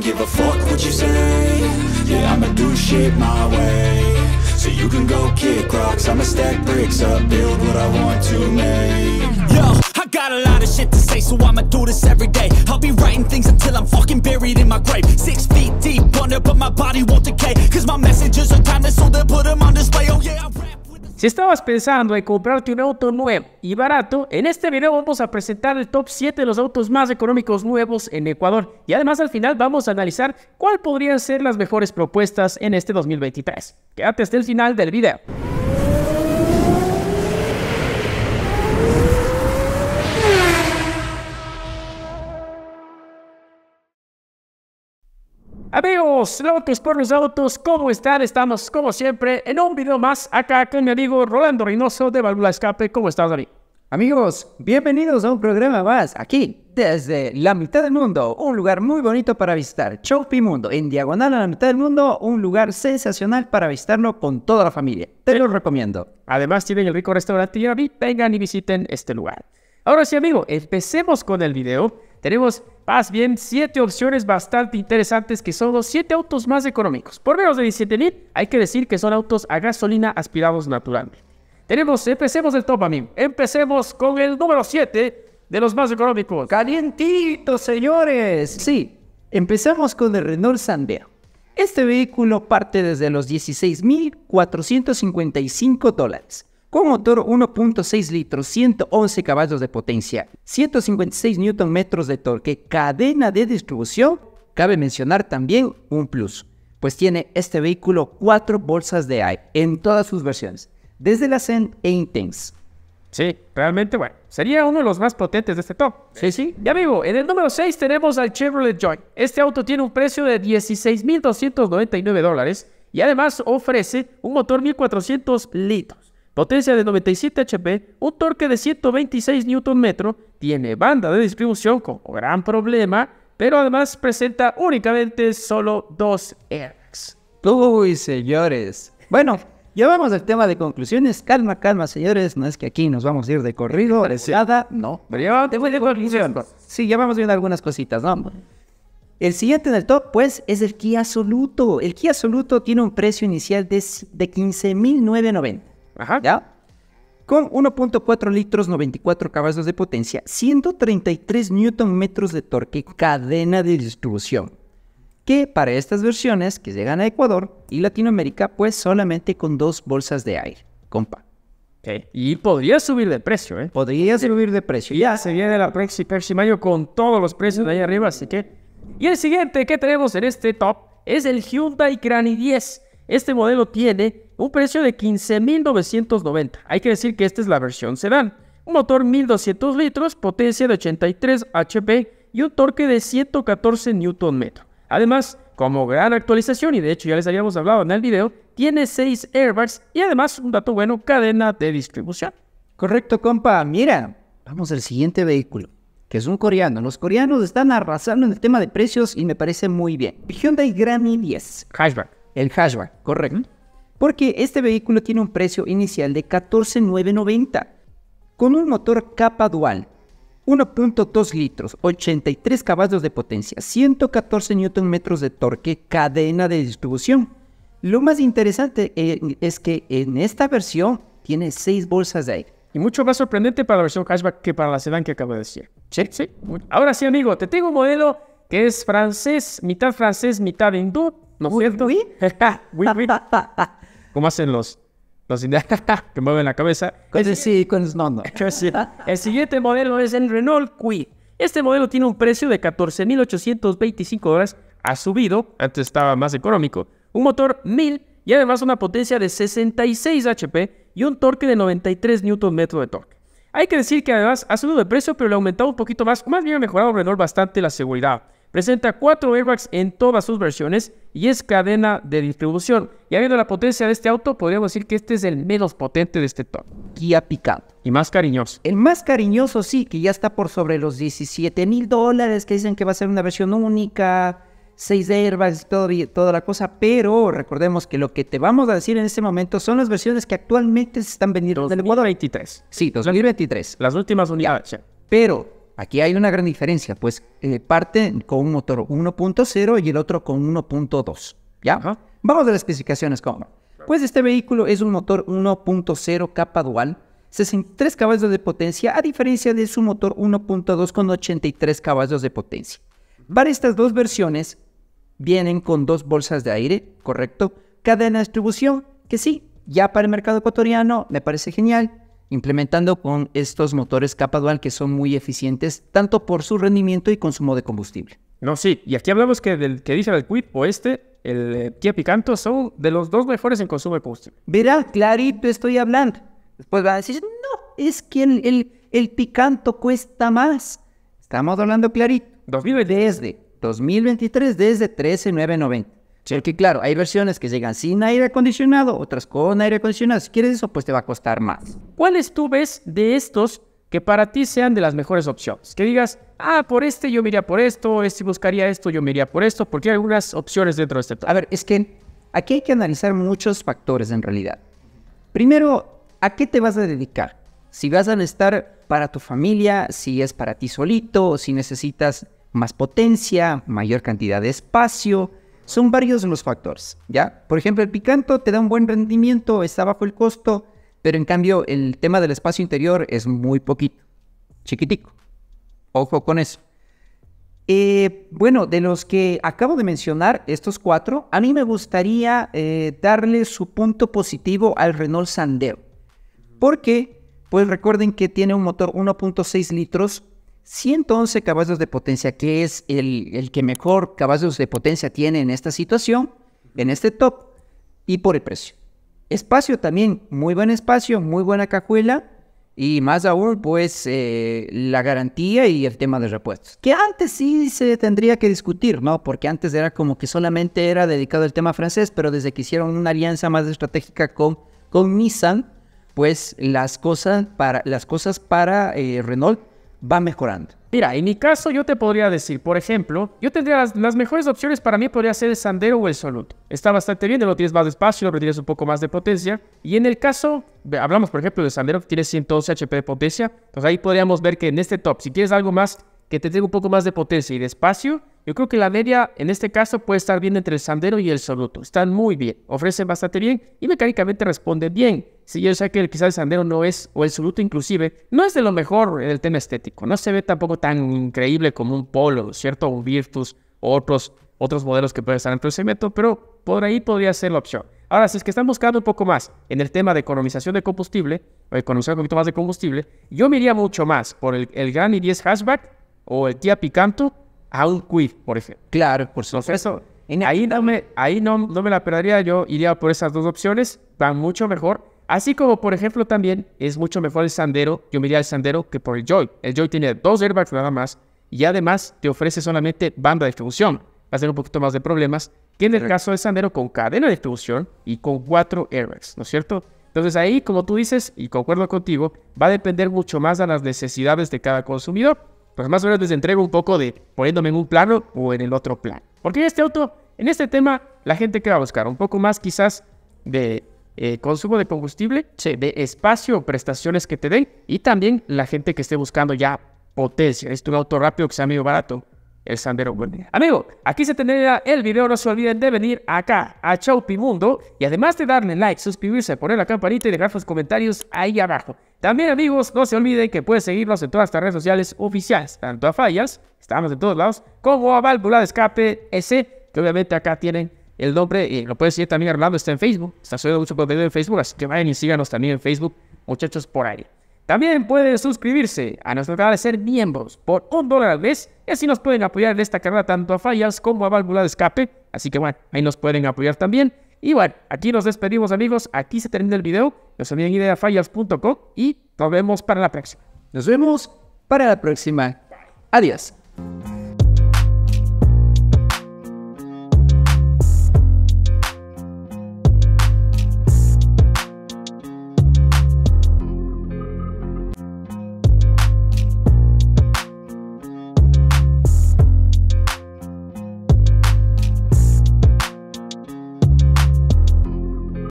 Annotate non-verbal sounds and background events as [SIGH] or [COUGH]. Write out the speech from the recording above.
don't give a fuck what you say Yeah, I'ma do shit my way So you can go kick rocks I'ma stack bricks up, build what I want to make Yo, I got a lot of shit to say So I'ma do this every day I'll be writing things until I'm fucking buried in my grave Six feet deep Wonder, but my body won't decay Cause my messages are timeless So they'll put them on Si estabas pensando en comprarte un auto nuevo y barato, en este video vamos a presentar el top 7 de los autos más económicos nuevos en Ecuador y además al final vamos a analizar cuál podrían ser las mejores propuestas en este 2023. Quédate hasta el final del video. Amigos, locos por los autos, ¿cómo están? Estamos como siempre en un video más acá con mi amigo Rolando Reynoso de Válvula Escape. ¿Cómo estás, ahí Amigos, bienvenidos a un programa más aquí desde la mitad del mundo, un lugar muy bonito para visitar, Mundo, en diagonal a la mitad del mundo, un lugar sensacional para visitarlo con toda la familia. Te lo recomiendo. Además tienen el rico restaurante y vengan y visiten este lugar. Ahora sí, amigo, empecemos con el video. Tenemos más bien, 7 opciones bastante interesantes que son los 7 autos más económicos. Por menos de $17,000, hay que decir que son autos a gasolina aspirados naturalmente. Tenemos, empecemos el top, amigo. Empecemos con el número 7 de los más económicos. Calientitos, señores. Sí, empezamos con el Renault Sandero. Este vehículo parte desde los 16.455 dólares con motor 1.6 litros, 111 caballos de potencia, 156 Nm de torque, cadena de distribución. Cabe mencionar también un plus, pues tiene este vehículo cuatro bolsas de aire en todas sus versiones, desde la Zen e Intense. Sí, realmente bueno. Sería uno de los más potentes de este top. Sí, sí. Ya vivo, en el número 6 tenemos al Chevrolet Joy. Este auto tiene un precio de 16.299 dólares y además ofrece un motor 1.400 litros Potencia de 97 HP, un torque de 126 Nm, tiene banda de distribución con gran problema, pero además presenta únicamente solo dos airbags. Uy, señores. Bueno, ya vamos al tema de conclusiones. Calma, calma, señores. No es que aquí nos vamos a ir de corrido. Nada, no. Pero ya vamos de conclusión. Sí, ya vamos viendo algunas cositas, ¿no? El siguiente en el top, pues, es el Kia absoluto. El Kia absoluto tiene un precio inicial de 15.990. Ajá. ¿Ya? Con 1.4 litros, 94 caballos de potencia, 133 newton metros de torque, cadena de distribución. Que para estas versiones que llegan a Ecuador y Latinoamérica, pues solamente con dos bolsas de aire, compa. Okay. Y podría subir de precio, ¿eh? Podría subir de precio. Ya se viene la Prexy Pepsi Mayo con todos los precios de ahí arriba, así que. Y el siguiente que tenemos en este top es el Hyundai Crani 10. Este modelo tiene un precio de 15.990. Hay que decir que esta es la versión sedán. Un motor 1.200 litros, potencia de 83 HP y un torque de 114 Nm. Además, como gran actualización, y de hecho ya les habíamos hablado en el video, tiene 6 airbags y además, un dato bueno, cadena de distribución. Correcto, compa. Mira, vamos al siguiente vehículo, que es un coreano. Los coreanos están arrasando en el tema de precios y me parece muy bien. Hyundai Grammy 10. Hatchback. El hatchback, correcto porque este vehículo tiene un precio inicial de 14,990 con un motor capa dual 1.2 litros, 83 caballos de potencia, 114 Nm de torque, cadena de distribución. Lo más interesante eh, es que en esta versión tiene 6 bolsas de aire. Y mucho más sorprendente para la versión cashback que para la sedán que acabo de decir. Sí, sí. Ahora sí, amigo, te tengo un modelo que es francés, mitad francés, mitad hindú, ¿no es cierto? [LAUGHS] [LAUGHS] ¿Cómo hacen los, los [LAUGHS] que mueven la cabeza? sí, no, no. [LAUGHS] El siguiente modelo es el Renault Kwid. Este modelo tiene un precio de 14.825 dólares. Ha subido, antes estaba más económico. Un motor 1000 y además una potencia de 66 HP y un torque de 93 Nm de torque. Hay que decir que además ha subido de precio, pero le ha aumentado un poquito más, más bien ha mejorado Renault bastante la seguridad. Presenta cuatro airbags en todas sus versiones y es cadena de distribución. Y habiendo la potencia de este auto, podríamos decir que este es el menos potente de este top. Kia Picado. Y más cariñoso. El más cariñoso sí, que ya está por sobre los 17 mil dólares, que dicen que va a ser una versión única, 6 airbags, y toda la cosa. Pero recordemos que lo que te vamos a decir en este momento son las versiones que actualmente se están vendiendo del Ecuador. 2023. Sí, 2023. Las, últimas unidades. Pero Aquí hay una gran diferencia, pues eh, parte con un motor 1.0 y el otro con 1.2. ¿Ya? Vamos a las especificaciones, ¿cómo? Pues este vehículo es un motor 1.0 capa dual, 63 caballos de potencia, a diferencia de su motor 1.2 con 83 caballos de potencia. Para estas dos versiones vienen con dos bolsas de aire, ¿correcto? Cadena de distribución, que sí, ya para el mercado ecuatoriano me parece genial implementando con estos motores capa dual que son muy eficientes, tanto por su rendimiento y consumo de combustible. No, sí, y aquí hablamos que del que dice el Quid eh, o este, el Tía Picanto, son de los dos mejores en consumo de combustible. Verá, clarito estoy hablando. Después van a decir, no, es que el, el, Picanto cuesta más. Estamos hablando clarito. Desde 2023, desde 13,990. Sí. que claro, hay versiones que llegan sin aire acondicionado, otras con aire acondicionado. Si quieres eso, pues te va a costar más. ¿Cuáles tú ves de estos que para ti sean de las mejores opciones? Que digas, ah, por este yo me iría por esto, este buscaría esto, yo me iría por esto, porque hay algunas opciones dentro de este. A ver, es que aquí hay que analizar muchos factores en realidad. Primero, ¿a qué te vas a dedicar? Si vas a estar para tu familia, si es para ti solito, si necesitas más potencia, mayor cantidad de espacio, son varios los factores, ¿ya? Por ejemplo, el picanto te da un buen rendimiento, está bajo el costo, pero en cambio el tema del espacio interior es muy poquito, chiquitico. Ojo con eso. Eh, bueno, de los que acabo de mencionar, estos cuatro, a mí me gustaría eh, darle su punto positivo al Renault Sandero. Porque, pues recuerden que tiene un motor 1.6 litros 111 caballos de potencia, que es el, que mejor caballos de potencia tiene en esta situación, en este top, y por el precio. Espacio también, muy buen espacio, muy buena cajuela, y más aún, pues, eh, la garantía y el tema de repuestos. Que antes sí se tendría que discutir, ¿no? Porque antes era como que solamente era dedicado al tema francés, pero desde que hicieron una alianza más estratégica con, con Nissan, pues las cosas para, las cosas para eh, Renault va mejorando? Mira, en mi caso yo te podría decir, por ejemplo, yo tendría las, mejores opciones para mí podría ser el Sandero o el Solut. Está bastante bien, lo tienes más despacio, lo tienes un poco más de potencia. Y en el caso, hablamos por ejemplo de Sandero, que tiene 112 HP de potencia. Entonces pues ahí podríamos ver que en este top, si tienes algo más que te tenga un poco más de potencia y de espacio, yo creo que la media en este caso puede estar bien entre el sandero y el soluto. Están muy bien, ofrecen bastante bien y mecánicamente responden bien. Si yo sé que quizás el sandero no es, o el soluto inclusive, no es de lo mejor en el tema estético. No se ve tampoco tan increíble como un polo, ¿cierto? Un Virtus otros, otros modelos que pueden estar entre ese método. pero por ahí podría ser la opción. Ahora, si es que están buscando un poco más en el tema de economización de combustible, o economizar un poquito más de combustible, yo me iría mucho más por el, el Grand i10 Hatchback o el Tia Picanto a por ejemplo. Claro, por supuesto. ahí no, me, la perdería, yo iría por esas dos opciones, van mucho mejor. Así como, por ejemplo, también es mucho mejor el Sandero, yo me el al Sandero que por el Joy. El Joy tiene dos airbags nada más y además te ofrece solamente banda de distribución. Va a ser un poquito más de problemas que en el caso del Sandero con cadena de distribución y con cuatro airbags, ¿no es cierto? Entonces ahí, como tú dices, y concuerdo contigo, va a depender mucho más de las necesidades de cada consumidor. Pues, más o menos les entrego un poco de poniéndome en un plano o en el otro plano. Porque en este auto, en este tema, la gente que va a buscar un poco más quizás de eh, consumo de combustible, de espacio, prestaciones que te den y también la gente que esté buscando ya potencia. Es un auto rápido que sea medio barato el Sandero Amigo, aquí se tendría el video. No se olviden de venir acá a Chaupi Mundo. Y además de darle like, suscribirse, poner la campanita y dejar sus comentarios ahí abajo. También, amigos, no se olviden que pueden seguirnos en todas las redes sociales oficiales, tanto a Fallas, estamos en todos lados, como a Válvula de Escape S, que obviamente acá tienen el nombre. Y lo pueden seguir también, Armando está en Facebook. Está subiendo mucho contenido en Facebook, así que vayan y síganos también en Facebook, muchachos, por ahí. También pueden suscribirse a nuestro canal de ser miembros por un dólar al mes y así nos pueden apoyar en esta carrera tanto a fallas como a válvula de escape. Así que bueno, ahí nos pueden apoyar también. Y bueno, aquí nos despedimos amigos, aquí se termina el video. Nos se a fallas.com y nos vemos para la próxima. Nos vemos para la próxima. Adiós.